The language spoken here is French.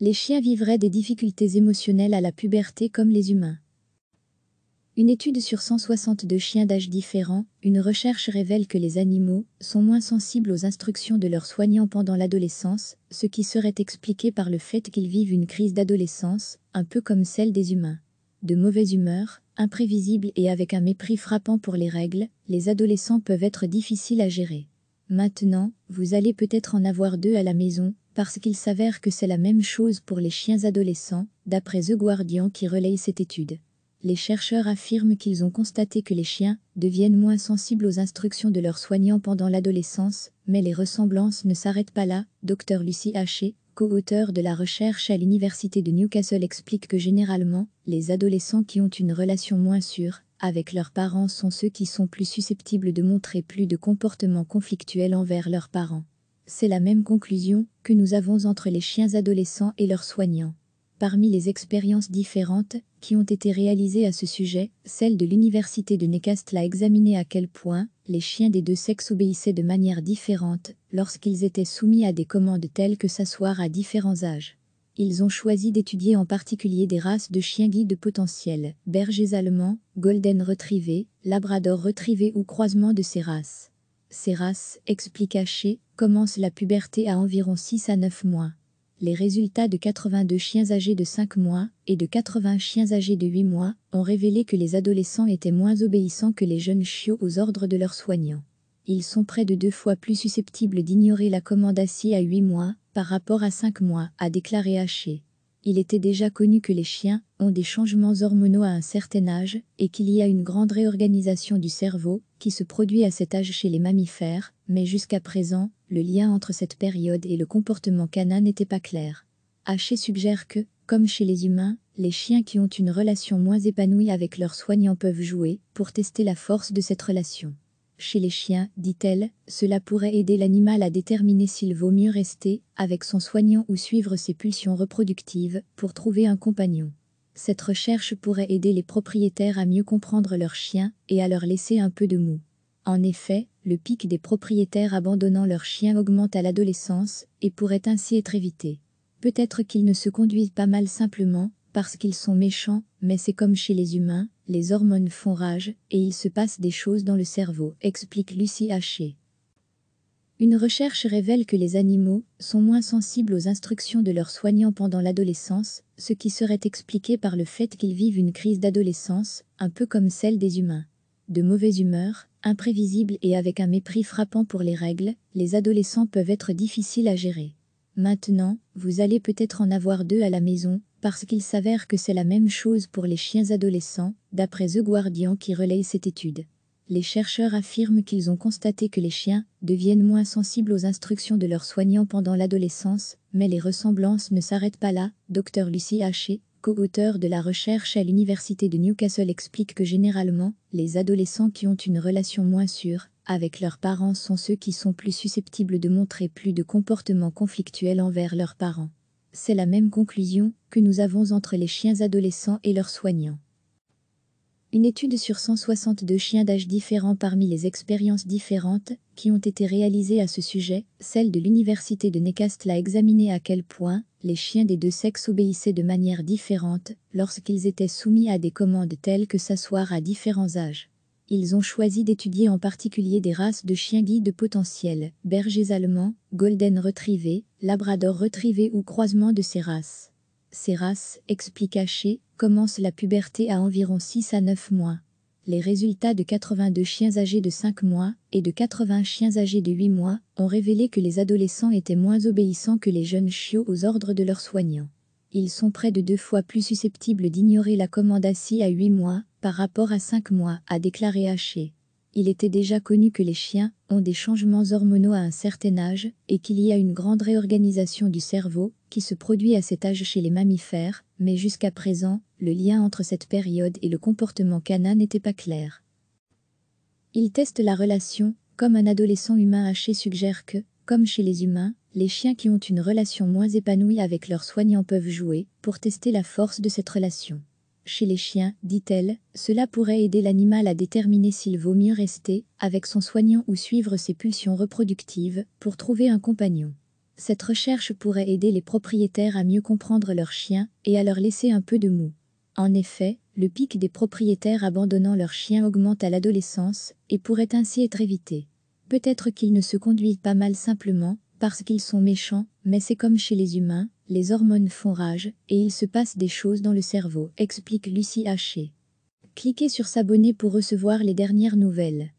les chiens vivraient des difficultés émotionnelles à la puberté comme les humains. Une étude sur 162 chiens d'âge différents, une recherche révèle que les animaux sont moins sensibles aux instructions de leurs soignants pendant l'adolescence, ce qui serait expliqué par le fait qu'ils vivent une crise d'adolescence, un peu comme celle des humains. De mauvaise humeur, imprévisible et avec un mépris frappant pour les règles, les adolescents peuvent être difficiles à gérer. Maintenant, vous allez peut-être en avoir deux à la maison, parce qu'il s'avère que c'est la même chose pour les chiens adolescents, d'après The Guardian qui relaye cette étude. Les chercheurs affirment qu'ils ont constaté que les chiens deviennent moins sensibles aux instructions de leurs soignants pendant l'adolescence, mais les ressemblances ne s'arrêtent pas là, Dr Lucie Haché, co-auteur de la recherche à l'université de Newcastle explique que généralement, les adolescents qui ont une relation moins sûre avec leurs parents sont ceux qui sont plus susceptibles de montrer plus de comportements conflictuels envers leurs parents. C'est la même conclusion que nous avons entre les chiens adolescents et leurs soignants. Parmi les expériences différentes qui ont été réalisées à ce sujet, celle de l'université de Newcastle a examiné à quel point les chiens des deux sexes obéissaient de manière différente lorsqu'ils étaient soumis à des commandes telles que s'asseoir à différents âges. Ils ont choisi d'étudier en particulier des races de chiens guides potentiels, bergers allemands, golden retrievés, labrador retrievés ou croisements de ces races. Serras explique Haché commence la puberté à environ 6 à 9 mois. Les résultats de 82 chiens âgés de 5 mois et de 80 chiens âgés de 8 mois ont révélé que les adolescents étaient moins obéissants que les jeunes chiots aux ordres de leurs soignants. Ils sont près de deux fois plus susceptibles d'ignorer la commande assis à 8 mois par rapport à 5 mois, a déclaré Haché il était déjà connu que les chiens ont des changements hormonaux à un certain âge et qu'il y a une grande réorganisation du cerveau qui se produit à cet âge chez les mammifères, mais jusqu'à présent, le lien entre cette période et le comportement canin n'était pas clair. Haché suggère que, comme chez les humains, les chiens qui ont une relation moins épanouie avec leurs soignants peuvent jouer pour tester la force de cette relation chez les chiens, dit-elle, cela pourrait aider l'animal à déterminer s'il vaut mieux rester avec son soignant ou suivre ses pulsions reproductives pour trouver un compagnon. Cette recherche pourrait aider les propriétaires à mieux comprendre leurs chiens et à leur laisser un peu de mou. En effet, le pic des propriétaires abandonnant leurs chiens augmente à l'adolescence et pourrait ainsi être évité. Peut-être qu'ils ne se conduisent pas mal simplement parce qu'ils sont méchants, mais c'est comme chez les humains, les hormones font rage et il se passe des choses dans le cerveau, explique Lucie Haché. Une recherche révèle que les animaux sont moins sensibles aux instructions de leurs soignants pendant l'adolescence, ce qui serait expliqué par le fait qu'ils vivent une crise d'adolescence, un peu comme celle des humains. De mauvaise humeur, imprévisible et avec un mépris frappant pour les règles, les adolescents peuvent être difficiles à gérer. Maintenant, vous allez peut-être en avoir deux à la maison, parce qu'il s'avère que c'est la même chose pour les chiens adolescents, d'après The Guardian qui relaye cette étude. Les chercheurs affirment qu'ils ont constaté que les chiens deviennent moins sensibles aux instructions de leurs soignants pendant l'adolescence, mais les ressemblances ne s'arrêtent pas là. Dr Lucie Haché, co-auteur de la recherche à l'université de Newcastle explique que généralement, les adolescents qui ont une relation moins sûre avec leurs parents sont ceux qui sont plus susceptibles de montrer plus de comportements conflictuels envers leurs parents. C'est la même conclusion que nous avons entre les chiens adolescents et leurs soignants. Une étude sur 162 chiens d'âge différents parmi les expériences différentes qui ont été réalisées à ce sujet, celle de l'université de Newcastle a examiné à quel point les chiens des deux sexes obéissaient de manière différente lorsqu'ils étaient soumis à des commandes telles que s'asseoir à différents âges ils ont choisi d'étudier en particulier des races de chiens guides potentiels, bergers allemands, golden retrievés, labrador retrievés ou croisement de ces races. Ces races, explique Haché, commencent la puberté à environ 6 à 9 mois. Les résultats de 82 chiens âgés de 5 mois et de 80 chiens âgés de 8 mois ont révélé que les adolescents étaient moins obéissants que les jeunes chiots aux ordres de leurs soignants ils sont près de deux fois plus susceptibles d'ignorer la commande assis à 8 mois par rapport à 5 mois, a déclaré Haché. Il était déjà connu que les chiens ont des changements hormonaux à un certain âge et qu'il y a une grande réorganisation du cerveau qui se produit à cet âge chez les mammifères, mais jusqu'à présent, le lien entre cette période et le comportement canin n'était pas clair. Il teste la relation, comme un adolescent humain haché suggère que, comme chez les humains, les chiens qui ont une relation moins épanouie avec leurs soignants peuvent jouer pour tester la force de cette relation chez les chiens, dit-elle, cela pourrait aider l'animal à déterminer s'il vaut mieux rester avec son soignant ou suivre ses pulsions reproductives pour trouver un compagnon. Cette recherche pourrait aider les propriétaires à mieux comprendre leurs chiens et à leur laisser un peu de mou. En effet, le pic des propriétaires abandonnant leurs chiens augmente à l'adolescence et pourrait ainsi être évité. Peut-être qu'ils ne se conduisent pas mal simplement parce qu'ils sont méchants, mais c'est comme chez les humains, les hormones font rage et il se passe des choses dans le cerveau, explique Lucie Haché. Cliquez sur s'abonner pour recevoir les dernières nouvelles.